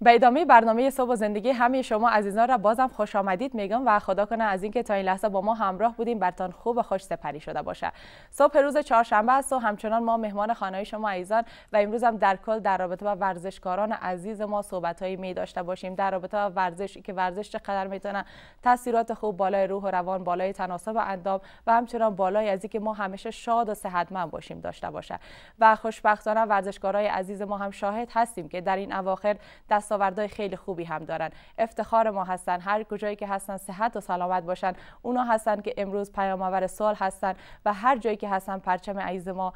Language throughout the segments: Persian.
به ادامه برنامه صبح و زندگی همه شما عزیزان را بازم خوش آمدید میگم و خدا کنه از اینکه تا این لحظه با ما همراه بودیم برتان خوب و خوش سپری شده باشه صبح روز چهارشنبه است و همچنان ما مهمان خانه شما عزیزان و امروز هم در کل در رابطه با ورزشکاران عزیز ما صحبت هایی می داشته باشیم در رابطه با ورزش که ورزش قدر میتونه تاثیرات خوب بالای روح و روان بالای تناسب و اندام و همچنان بالای از اینکه ما همیشه شاد و صحتمند باشیم داشته باشه و خوشبختانه ورزشکارای عزیز ما هم شاهد هستیم که در این اواخر دست دستاوردهای خیلی خوبی هم دارن افتخار ما هستن هر کجایی که هستن صحت و سلامت باشن اونا هستن که امروز آور سال هستن و هر جایی که هستن پرچم عیز ما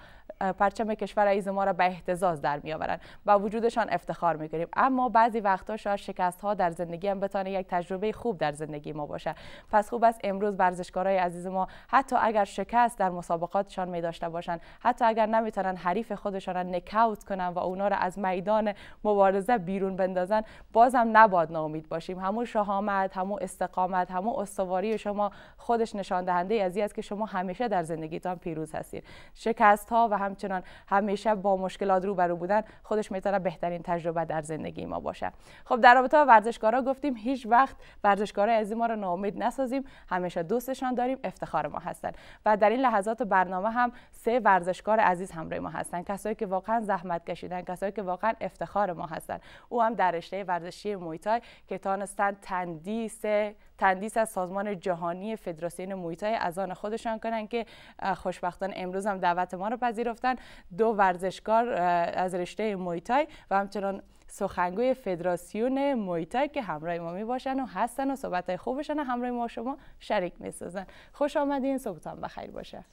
پرچم کشور عیز ما را به احتزاز در آورن. و وجودشان افتخار کنیم. اما بعضی وقتها شاید شکست ها در زندگی هم بتانه یک تجربه خوب در زندگی ما باشه پس خوب است امروز ورزشکارای عزیز ما حتی اگر شکست در مسابقاتشان می داشته باشن حتی اگر نمیتونن حریف خودشان را نکاوت کنن و اونا را از میدان مبارزه بیرون بندازن میندازن بازم نباید ناامید باشیم همون شهامت همون استقامت همون استواری شما خودش نشان دهنده ازی است که شما همیشه در زندگیتان پیروز هستید شکست ها و همچنان همیشه با مشکلات روبرو بودن خودش میتونه بهترین تجربه در زندگی ما باشه خب در رابطه با ورزشکارا گفتیم هیچ وقت ورزشکارا از ما رو ناامید نسازیم همیشه دوستشان داریم افتخار ما هستن و در این لحظات برنامه هم سه ورزشکار عزیز همراه ما هستند. کسایی که واقعا زحمت کشیدن کسایی که واقعا افتخار ما هستن او هم در رشته ورزشی مویتای که تانستن تندیس تندیس از سازمان جهانی فدراسیون مویتای از آن خودشان کنند که خوشبختان امروز هم دعوت ما را پذیرفتن دو ورزشکار از رشته مویتای و همچنان سخنگوی فدراسیون مویتای که همراه ما می باشن و هستن و صحبت های خوبشان همراه ما شما شریک می سازن. خوش آمدین صبحتان بخیر باشه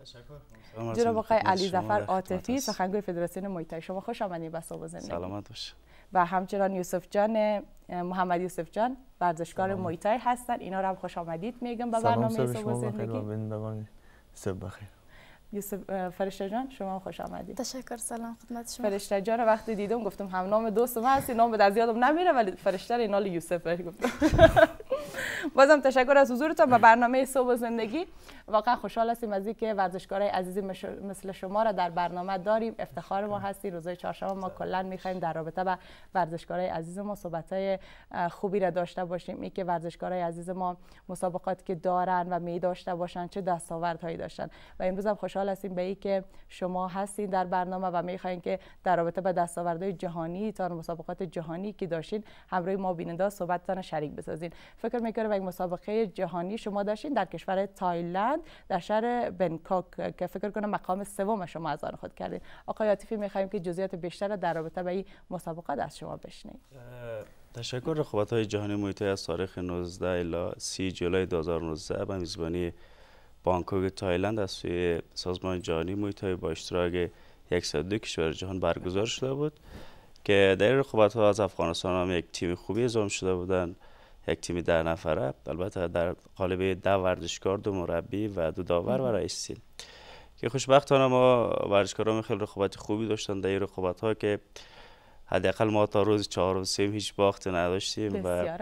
تشکر جناب آقای علی ظفر عاطفی سخنگوی فدراسیون محیط شما خوش آمدید به صاحب زندگی سلامت باش و همچنان یوسف جان محمد یوسف جان ورزشکار محیط هستن اینا رو هم خوش آمدید میگم به برنامه صبح زندگی صبح بخیر یوسف فرشته جان شما خوش آمدید تشکر سلام خدمت شما فرشته جان وقتی دیدم گفتم هم نام دوست من هستی نام از یادم نمیره ولی فرشته اینال یوسف گفتم بازم تشکر از حضورتان و برنامه صبح و زندگی واقعا خوشحال هستیم از اینکه ورزشکارای عزیزی مثل شما را در برنامه داریم افتخار ما هستی روزهای چهارشنبه ما کلا میخوایم در رابطه با ورزشکارای عزیز ما های خوبی را داشته باشیم اینکه که ورزشکارای عزیز ما مسابقات که دارن و می داشته باشن چه دستاوردهایی داشتن و امروز هم خوشحال هستیم به اینکه شما هستین در برنامه و میخواین که در رابطه با دستاوردهای جهانی تا مسابقات جهانی که داشتید همراه ما بیننده صحبتتان شریک بسازین فکر فکر میکنم یک مسابقه جهانی شما داشتین در کشور تایلند در شهر بنکاک که فکر کنم مقام سوم شما از آن خود کردین آقای عاطفی میخوایم که جزئیات بیشتر در رابطه با این مسابقه از شما بشنیم تشکر رقابت های جهانی محیط از تاریخ 19 الی 30 جولای 2019 به میزبانی بانکوک تایلند از سوی سازمان جهانی محیط با اشتراک 102 کشور جهان برگزار شده بود که در رقابت ها از افغانستان هم یک تیم خوبی اعزام شده بودند یک تیم ده نفره البته در قالب ده ورزشکار دو مربی و دو داور و رئیس تیم که خوشبختانه ما ورزشکارا خیلی رقابت خوبی داشتن در این رقابت ها که حداقل ما تا روز چهار و سیم هیچ باخت نداشتیم و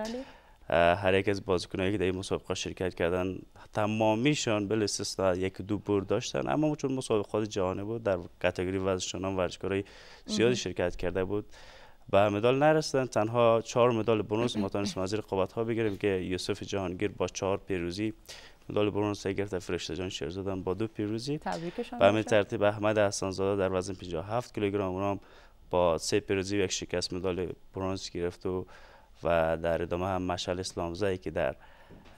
هر یک از بازیکنایی که در این مسابقه شرکت کردن تمامیشان بل استثنا یک دو بر داشتن اما چون مسابقات جهانی بود در کاتگوری وزنشانان ورزشکارای زیادی شرکت کرده بود به مدال نرسیدن تنها چهار مدال برونز ما تونستیم از رقابت ها بگیریم که یوسف جهانگیر با چهار پیروزی مدال برونز گرفت فرشته جان شیرزادم با دو پیروزی به همین ترتیب احمد زاده در وزن 57 کیلوگرم اونم با سه پیروزی و یک شکست مدال برنز گرفت و و در ادامه هم مشعل اسلامزایی که در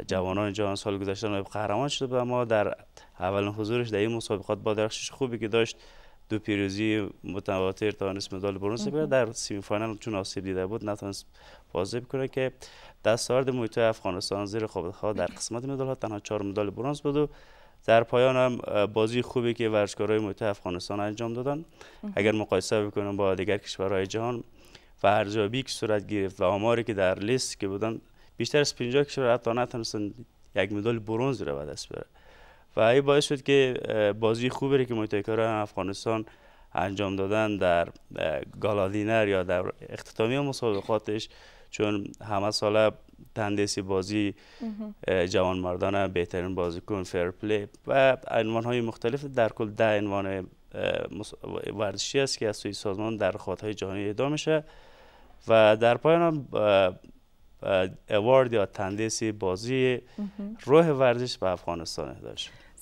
جوانان جهان سال گذشته قهرمان شده بود اما در اولین حضورش در این مسابقات با درخشش خوبی که داشت دو پیروزی متواتر توانست مدال برونز بگیره در سیمی فاینال چون آسیب دیده بود نتونست بازی بکنه که دستاورد محیط افغانستان زیر ها در قسمت مدال ها تنها چهار مدال برونز بود و در پایان هم بازی خوبی که ورزشکارای محیط افغانستان انجام دادن اگر مقایسه بکنم با دیگر کشورهای جهان و ارزیابی که صورت گرفت و آماری که در لیست که بودن بیشتر از 50 کشور حتی نتونستن یک مدال برونز رو به دست بیارن و این باعث شد که بازی خوبی که مایتایکارا افغانستان انجام دادن در گالادینر یا در اختتامی مسابقاتش چون همه ساله تندیسی بازی جوان مردانه بهترین بازیکن فیر پلی و عنوان های مختلف در کل ده عنوان ورزشی است که از سوی سازمان در های جهانی ادام میشه و در پایان هم اوارد یا تندیسی بازی روح ورزش به افغانستان اهدا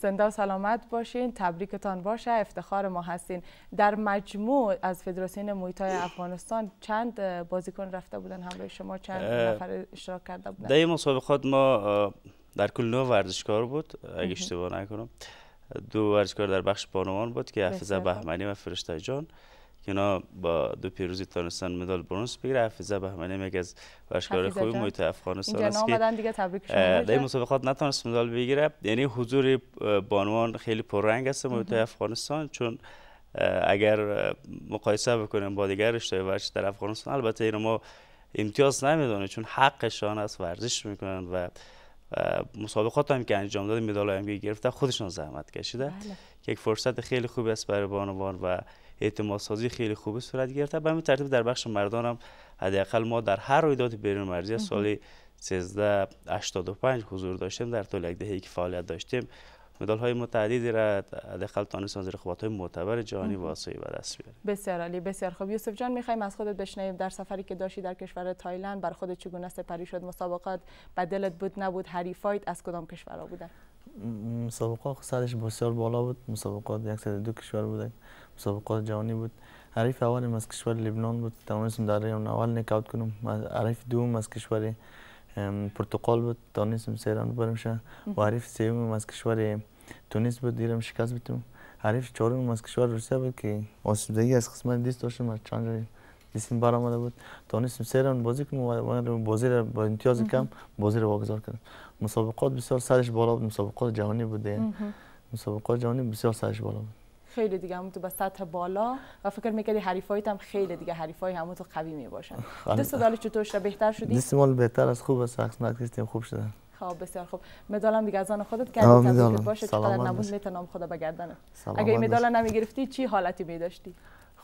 زنده و سلامت باشین تبریکتان باشه افتخار ما هستین در مجموع از فدراسیون مویتای افغانستان چند بازیکن رفته بودن همراه شما چند نفر اشتراک کرده بودن در مسابقات ما در کل نو ورزشکار بود اگه اشتباه نکنم دو ورزشکار در بخش بانوان بود که حفظه بهمنی و فرشته جان که با دو پیروزی تانستان مدال برونز بگیره حفیظه بهمنی میگه از ورشکار خوبی محیط افغانستان است که دیگه تبریک در مسابقات نتونست مدال بگیره یعنی حضور بانوان خیلی پررنگ است محیط افغانستان چون اگر مقایسه بکنیم با دیگر رشته ورزش در افغانستان البته این ما امتیاز نمیدونه چون حقشان است ورزش میکنن و مسابقات هم که انجام داده مدال هم گرفته خودشان زحمت کشیده که بله. یک فرصت خیلی خوب است برای بانوان و اعتماد سازی خیلی خوبی صورت گرفته به همین ترتیب در بخش مردان هم حداقل ما در هر رویداد بیرون مرزی سال 1385 حضور داشتیم در طول یک دهه فعالیت داشتیم مدال های متعددی را حداقل تانستان زیر های معتبر جهانی و آسیایی به دست بیاره بسیار علی بسیار خوب یوسف جان میخوایم از خودت بشنویم در سفری که داشتی در کشور تایلند بر خودت چگونه سپری شد مسابقات به بود نبود حریفایت از کدام کشورها بودن مسابقات سرش بسیار بالا بود مسابقات دو کشور بودند. مسابقات جهانی بود حریف اولم از کشور لبنان بود توانستم در راوند اول نکاوت کنم حریف دوم از کشور پرتغال بود توانستم سه برم شه و حریف سوم از کشور تونس بود دیرم شکست بتم حریف چهارم از کشور روسیه بود که آسودگی از قسمت دیست داشتم از چند دیسین بار آمده بود توانستم سه راوند بازی کنم و بازی را با امتیاز کم بازی را واگذار کردم مسابقات بسیار سرش بالا بود مسابقات جهانی بود مسابقات جهانی بسیار سرش بالا خیلی دیگه همون تو به سطح بالا و فکر میکردی حریفایت هم خیلی دیگه حریفای همون تو قوی میباشن خب. دست دالی چطور شده بهتر شدی؟ دست مال بهتر از خوب است سخت مرکزی خوب شده خب بسیار خوب مدال هم دیگه از آن خودت کردی که باشه چقدر نبود میتونم خدا بگردنه اگه این مدال نمیگرفتی چی حالتی میداشتی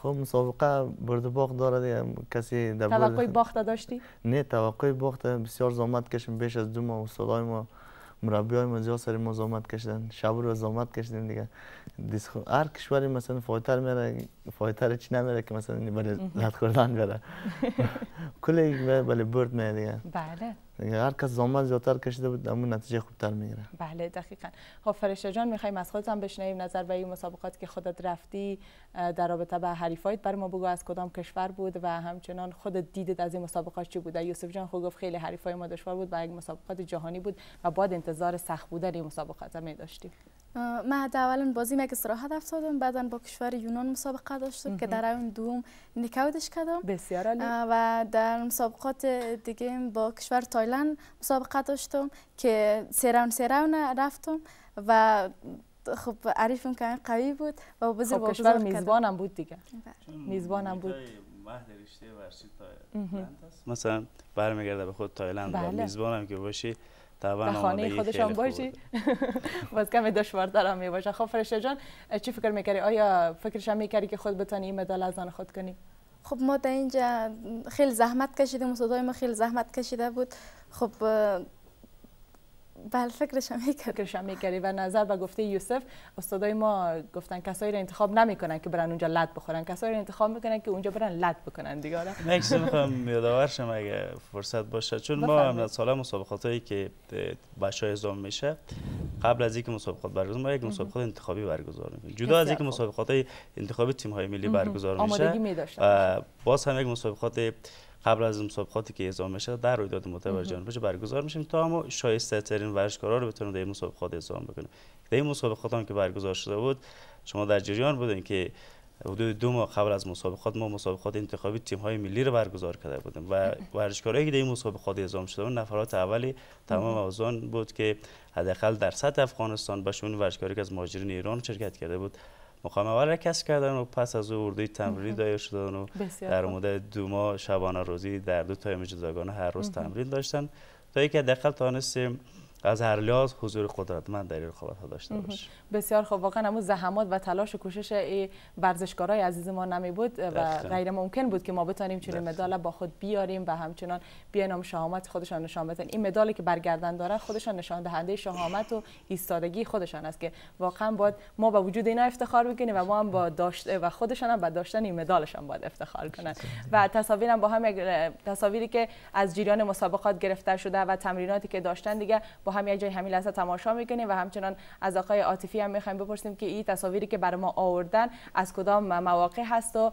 خب مسابقه برد باخت داره کسی در توقع باخت داشتی نه توقع باخت بسیار زحمت کشیم بیش از دو ماه استادای ما مربی های ما زیاد سر ما زامت کشیدن شب رو زامت کشیدیم دیگه دیسخو... هر کشوری مثلا فایتر میره فایتر چی نمیره که مثلا برای لد خوردن بره کلی بله برد میره دیگه بله هر کس زمان زیادتر کشیده بود اما نتیجه خوبتر میگیره بله دقیقا خب فرشته جان میخوایم از خودت هم بشنویم نظر به این مسابقات که خودت رفتی در رابطه با حریفایت بر ما بگو از کدام کشور بود و همچنان خودت دیدت از این مسابقات چی بوده یوسف جان خود گفت خیلی حریفای ما دشوار بود و یک مسابقات جهانی بود و بعد انتظار سخت بودن این مسابقات هم داشتیم ما تا اولن بازی یک استراحت افتادم بعدا با کشور یونان مسابقه داشتم که در اون دوم نکاودش کردم بسیار عالی و در مسابقات دیگه با کشور تایلند مسابقه داشتم که سه راوند سه رفتم و خب عریفم که قوی بود و بازی خب با کشور میزبانم بود دیگه بله. میزبانم بود تایلند مثلا برمیگرده به خود تایلند بله. میزبانم که باشی در خانه خودشان باشی باز کمی دشوارتر هم میباشه خب فرشته جان چی فکر میکردی آیا فکرش هم میکردی که خود بتانی این مدال از آن خود کنی خب ما در اینجا خیلی زحمت کشیدیم صدای ما خیلی زحمت کشیده بود خب بله فکرش هم میکرد و نظر به گفته یوسف استادای ما گفتن کسایی را انتخاب نمیکنن که برن اونجا لد بخورن کسایی را انتخاب میکنن که اونجا برن لد بکنن دیگه میخوام اگه فرصت باشه چون ما هم سال مسابقات هایی که بچه های ازام میشه قبل از اینکه مسابقات برگزار ما یک مسابقات انتخابی برگزار میکنیم جدا از اینکه مسابقات انتخابی تیم های ملی برگزار میشه باز هم یک مسابقات قبل از مسابقاتی که اعزام میشه در رویداد معتبر جهان برگزار میشیم تا ما شایسته ترین ورزشکارا رو بتونیم در این مسابقات اعزام بکنیم در این مسابقات هم که برگزار شده بود شما در جریان بودین که حدود دو ماه قبل از مسابقات ما مسابقات انتخابی تیم های ملی رو برگزار کرده بودیم و ورزشکارایی که در این مسابقات اعزام شده بود نفرات اولی تمام وزن بود که حداقل در سطح افغانستان بشون ورزشکاری که از مهاجرین ایران شرکت کرده بود مقام اول را کردن و پس از او اردوی تمرین دایر شدن و در مدت دو ماه شبانه روزی در دو تایم جداگانه هر روز تمرین داشتن تا اینکه دقل تانستیم از هر لحاظ حضور قدرتمند در رقابت ها داشته باشه بسیار خوب واقعا همون زحمات و تلاش و کوشش ورزشکارای عزیز ما نمی بود و غیر ممکن بود که ما بتانیم چنین مدال با خود بیاریم و همچنان بیانم شهامت خودشان نشان بدن این مدالی که برگردن داره خودشان نشان دهنده شهامت و ایستادگی خودشان است که واقعا باید ما با وجود اینا افتخار بکنیم و ما هم با داشته و خودشان هم با داشتن این مدالشان باید افتخار کنن و تصاویرم با هم تصاویری که از جریان مسابقات گرفته شده و تمریناتی که داشتن دیگه هم جای همین لحظه تماشا میکنیم و همچنان از آقای عاطفی هم میخوایم بپرسیم که این تصاویری که بر ما آوردن از کدام مواقع هست و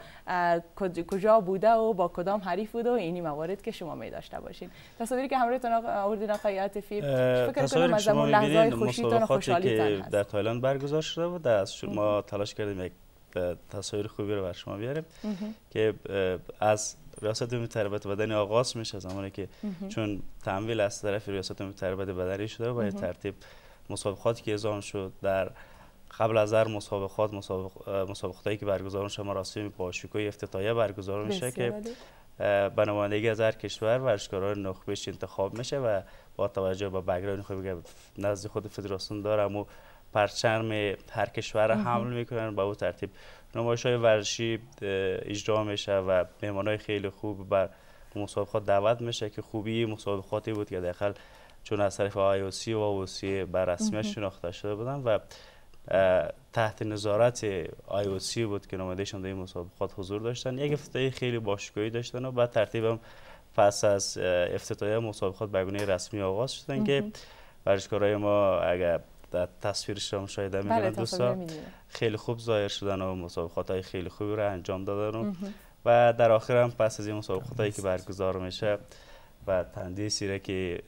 کجا بوده و با کدام حریف بوده و اینی موارد که شما می داشته باشین تصاویری که همراهتون آوردین آقای عاطفی فکر کنم از اون لحظه خوشیتون و خوشحالیتون هست در تایلند برگزار شده بود از شما تلاش کردیم یک تصاویر خوبی رو بر شما بیاریم که از ریاست امور تربیت بدنی آغاز میشه زمانی که چون تمویل از طرف ریاست امور تربیت بدنی شده و ترتیب مسابقاتی که اعزام شد در قبل از هر مسابقات مسابقاتی که برگزار میشه مراسم باشکوه افتتاحیه برگزار میشه که به نمایندگی از هر کشور ورزشکاران نخبهش انتخاب میشه و با توجه به خوبی خوب نزد خود فدراسیون دارم و. پرچم هر کشور حمل میکنن با او ترتیب نمایش های اجرا میشه و مهمان های خیلی خوب بر مسابقات دعوت میشه که خوبی مسابقاتی بود که داخل چون از طرف سی و سی بر رسمیت شناخته شده بودن و تحت نظارت سی بود که نمایندهشان در این مسابقات حضور داشتن یک افتتایی خیلی باشگاهی داشتن و بعد ترتیبم پس از افتتایی مسابقات به رسمی آغاز شدن که ورزشکارای ما اگر در تصویرش مشاهده بله، میکنن دوستان خیلی خوب ظاهر شدن و مسابقات های خیلی خوبی را انجام دادن و, در آخر هم پس از این مسابقات هایی که برگزار میشه و تندیسی را که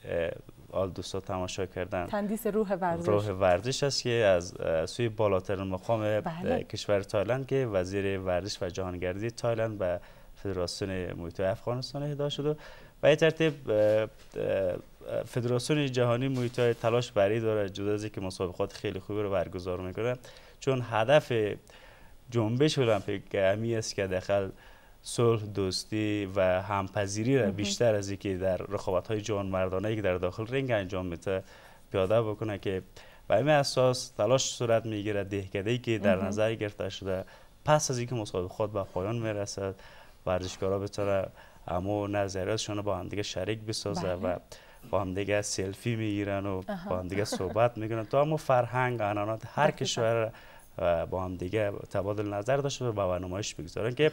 آل دوستا تماشا کردن تندیس روح ورزش روح ورزش است که از سوی بالاترین مقام بله. کشور تایلند که وزیر ورزش و جهانگردی تایلند و فدراسیون مویتو افغانستان اهدا شده و به ترتیب فدراسیون جهانی های تلاش برای داره جدا از اینکه مسابقات خیلی خوبی رو برگزار میکنن چون هدف جنبش المپیک همی است که داخل صلح دوستی و همپذیری را بیشتر از اینکه در رقابت های جان مردانه که در داخل رنگ انجام میده پیاده بکنه که به این اساس تلاش صورت میگیره دهکده ای که در نظر گرفته شده پس از اینکه مسابقات به پایان میرسد ورزشکارا بتونه اما نظریاتشون با هم دیگه شریک بسازه بله. و با هم دیگه سلفی میگیرن و با هم دیگه صحبت میکنن تا هم فرهنگ عنانات هر کشور با هم دیگه تبادل نظر داشته و به نمایش بگذارن که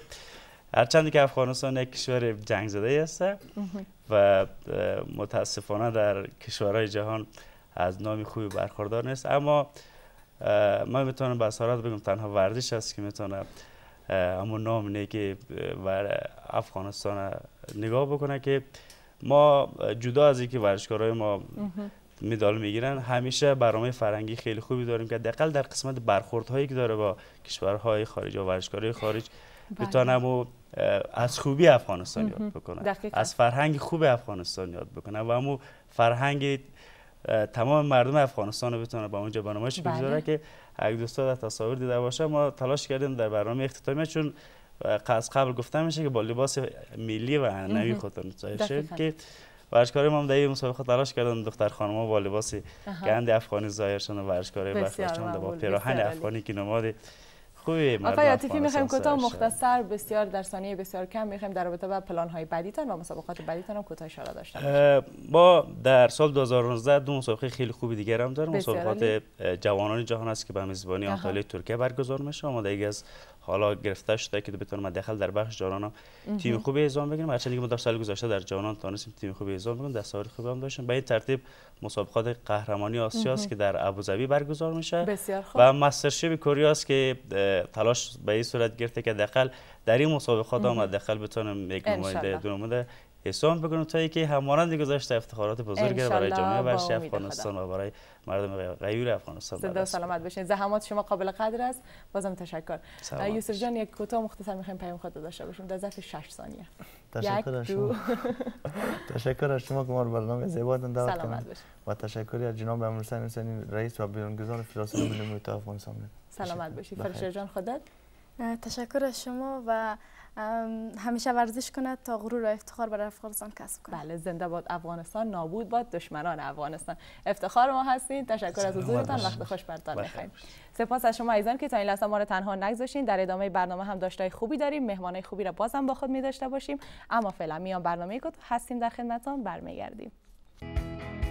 هرچند که افغانستان یک کشور جنگ زده است و متاسفانه در کشورهای جهان از نام خوبی برخوردار نیست اما من میتونم به بگم تنها ورزش است که میتونه اما نام که بر افغانستان نگاه بکنه که ما جدا از اینکه ورزشکارای ما مدال میگیرن همیشه برنامه فرنگی خیلی خوبی داریم که دقل در قسمت برخوردهایی که داره با کشورهای خارج و ورزشکارای خارج بله. بتونم از خوبی افغانستان یاد بکنن از فرهنگ خوب افغانستان یاد بکنن و همو فرهنگ تمام مردم افغانستان رو بتونه با اونجا برنامه‌اش بله. بگذاره که اگه دوستا در تصاویر دیده باشه ما تلاش کردیم در برنامه اختتامیه چون قصد قبل گفته میشه که با لباس ملی و نوی خودتون شد که ورزشکارای ما هم در این مسابقه تلاش کردن دختر ها با لباس گند افغانی ظاهر شدن و با پیراهن افغانی که نماد خوبی مردم آقای میخوایم کوتاه مختصر بسیار در ثانیه بسیار کم میخوایم در رابطه با پلان های بعدیتان و مسابقات بعدیتان هم کوتاه اشاره داشته با در سال 2019 دو مسابقه خیلی خوبی دیگر هم داریم مسابقات جوانان جهان است که به میزبانی آنتالیا ترکیه برگزار میشه اما دیگه از حالا گرفته شده که بتونم داخل در بخش جوانان تیم خوبی ایزان بگیریم هرچند که ما در سال گذشته در جوانان تونستیم تیم خوبی ایزان بگیریم در سال خوبی هم داشتیم به این ترتیب مسابقات قهرمانی آسیا است که در ابوظبی برگزار میشه و مسترشیپ کره است که تلاش به این صورت گرفته که دخل در این مسابقات هم داخل بتونیم یک نماینده احسان بکنم تایی که همانند گذشت افتخارات بزرگ برای جامعه برشی افغانستان و برای مردم غیور افغانستان صدا سلامت باشین زحمات شما قابل قدر است بازم تشکر یوسف جان یک کوتاه مختصر میخوایم پیام خود داشته باشیم در ظرف 6 ثانیه تشکر از شما تشکر از شما که ما برنامه زیبا دعوت سلامت و تشکر از جناب امرسان انسانی رئیس و بیرونگزار فلسفه ملی افغانستان سلامت باشید فرشته جان خودت تشکر از شما و همیشه ورزش کند تا غرور و افتخار برای افغانستان کسب کند بله زنده باد افغانستان نابود باد دشمنان افغانستان افتخار ما هستین تشکر از حضورتان وقت خوش برتان بله. بخیر سپاس از شما ایزان که تا این لحظه ما رو تنها نگذاشتین در ادامه برنامه هم داشتای خوبی داریم مهمانای خوبی را بازم با خود می داشته باشیم اما فعلا میان برنامه که هستیم در خدمتتان برمیگردیم